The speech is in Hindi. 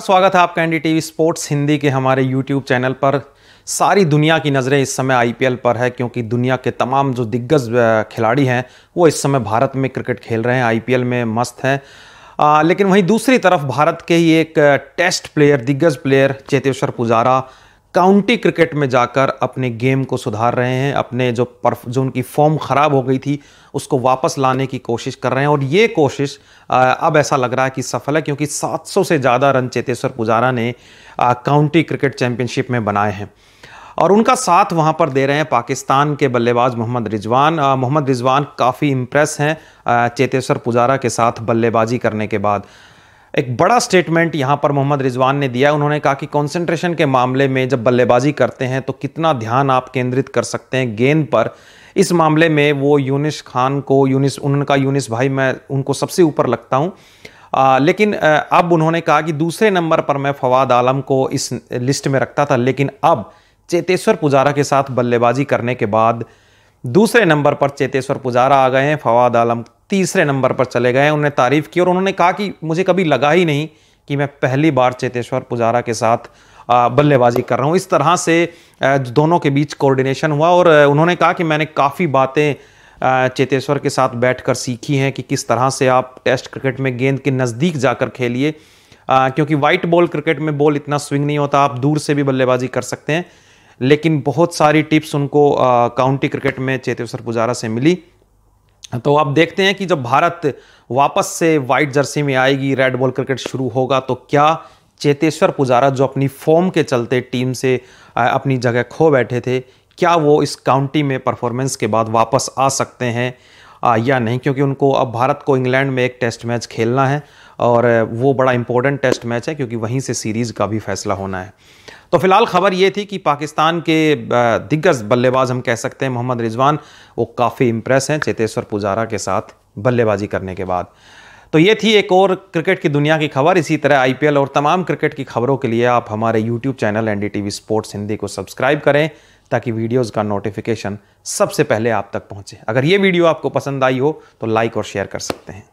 स्वागत है आपका एनडीटीवी स्पोर्ट्स हिंदी के हमारे यूट्यूब चैनल पर सारी दुनिया की नज़रें इस समय आईपीएल पर है क्योंकि दुनिया के तमाम जो दिग्गज खिलाड़ी हैं वो इस समय भारत में क्रिकेट खेल रहे हैं आईपीएल में मस्त हैं लेकिन वहीं दूसरी तरफ भारत के ही एक टेस्ट प्लेयर दिग्गज player Cheteshwar Pujara county cricket में जाकर अपने गेम को सुधार रहे हैं अपने जो परफ जो उनकी फॉर्म ख़राब हो गई थी उसको वापस लाने की कोशिश कर रहे हैं और ये कोशिश अब ऐसा लग रहा है कि सफल है क्योंकि 700 से ज़्यादा रन चेतेश्वर पुजारा ने काउंटी क्रिकेट चैम्पियनशिप में बनाए हैं और उनका साथ वहाँ पर दे रहे हैं पाकिस्तान के बल्लेबाज मोहम्मद रिजवान मोहम्मद रिजवान काफ़ी इम्प्रेस हैं चेतेश्वर पुजारा के साथ बल्लेबाजी करने के बाद एक बड़ा स्टेटमेंट यहाँ पर मोहम्मद रिजवान ने दिया उन्होंने कहा कि कंसंट्रेशन के मामले में जब बल्लेबाजी करते हैं तो कितना ध्यान आप केंद्रित कर सकते हैं गेंद पर इस मामले में वो यूनिस खान को यूनिस उनका यूनिस भाई मैं उनको सबसे ऊपर लगता हूँ लेकिन अब उन्होंने कहा कि दूसरे नंबर पर मैं फवाद आलम को इस लिस्ट में रखता था लेकिन अब चेतेश्वर पुजारा के साथ बल्लेबाजी करने के बाद दूसरे नंबर पर चेतेश्वर पुजारा आ गए हैं फवाद आलम तीसरे नंबर पर चले गए उन्होंने तारीफ़ की और उन्होंने कहा कि मुझे कभी लगा ही नहीं कि मैं पहली बार चेतेश्वर पुजारा के साथ बल्लेबाजी कर रहा हूँ इस तरह से दोनों के बीच कोऑर्डिनेशन हुआ और उन्होंने कहा कि मैंने काफ़ी बातें चेतेश्वर के साथ बैठकर सीखी हैं कि किस तरह से आप टेस्ट क्रिकेट में गेंद के नज़दीक जाकर खेलिए क्योंकि वाइट बॉल क्रिकेट में बॉल इतना स्विंग नहीं होता आप दूर से भी बल्लेबाजी कर सकते हैं लेकिन बहुत सारी टिप्स उनको काउंटी क्रिकेट में चेतेश्वर पुजारा से मिली तो आप देखते हैं कि जब भारत वापस से वाइट जर्सी में आएगी रेड बॉल क्रिकेट शुरू होगा तो क्या चेतेश्वर पुजारा जो अपनी फॉर्म के चलते टीम से अपनी जगह खो बैठे थे क्या वो इस काउंटी में परफॉर्मेंस के बाद वापस आ सकते हैं या नहीं क्योंकि उनको अब भारत को इंग्लैंड में एक टेस्ट मैच खेलना है और वो बड़ा इंपॉर्टेंट टेस्ट मैच है क्योंकि वहीं से सीरीज़ का भी फैसला होना है तो फिलहाल खबर ये थी कि पाकिस्तान के दिग्गज बल्लेबाज हम कह सकते हैं मोहम्मद रिजवान वो काफ़ी इम्प्रेस हैं चेतेश्वर पुजारा के साथ बल्लेबाजी करने के बाद तो ये थी एक और क्रिकेट की दुनिया की खबर इसी तरह आईपीएल और तमाम क्रिकेट की खबरों के लिए आप हमारे YouTube channel N sports Hindi को सब्सक्राइब करें ताकि वीडियोस का नोटिफिकेशन सबसे पहले आप तक पहुंचे अगर ये वीडियो आपको पसंद आई हो तो लाइक और शेयर कर सकते हैं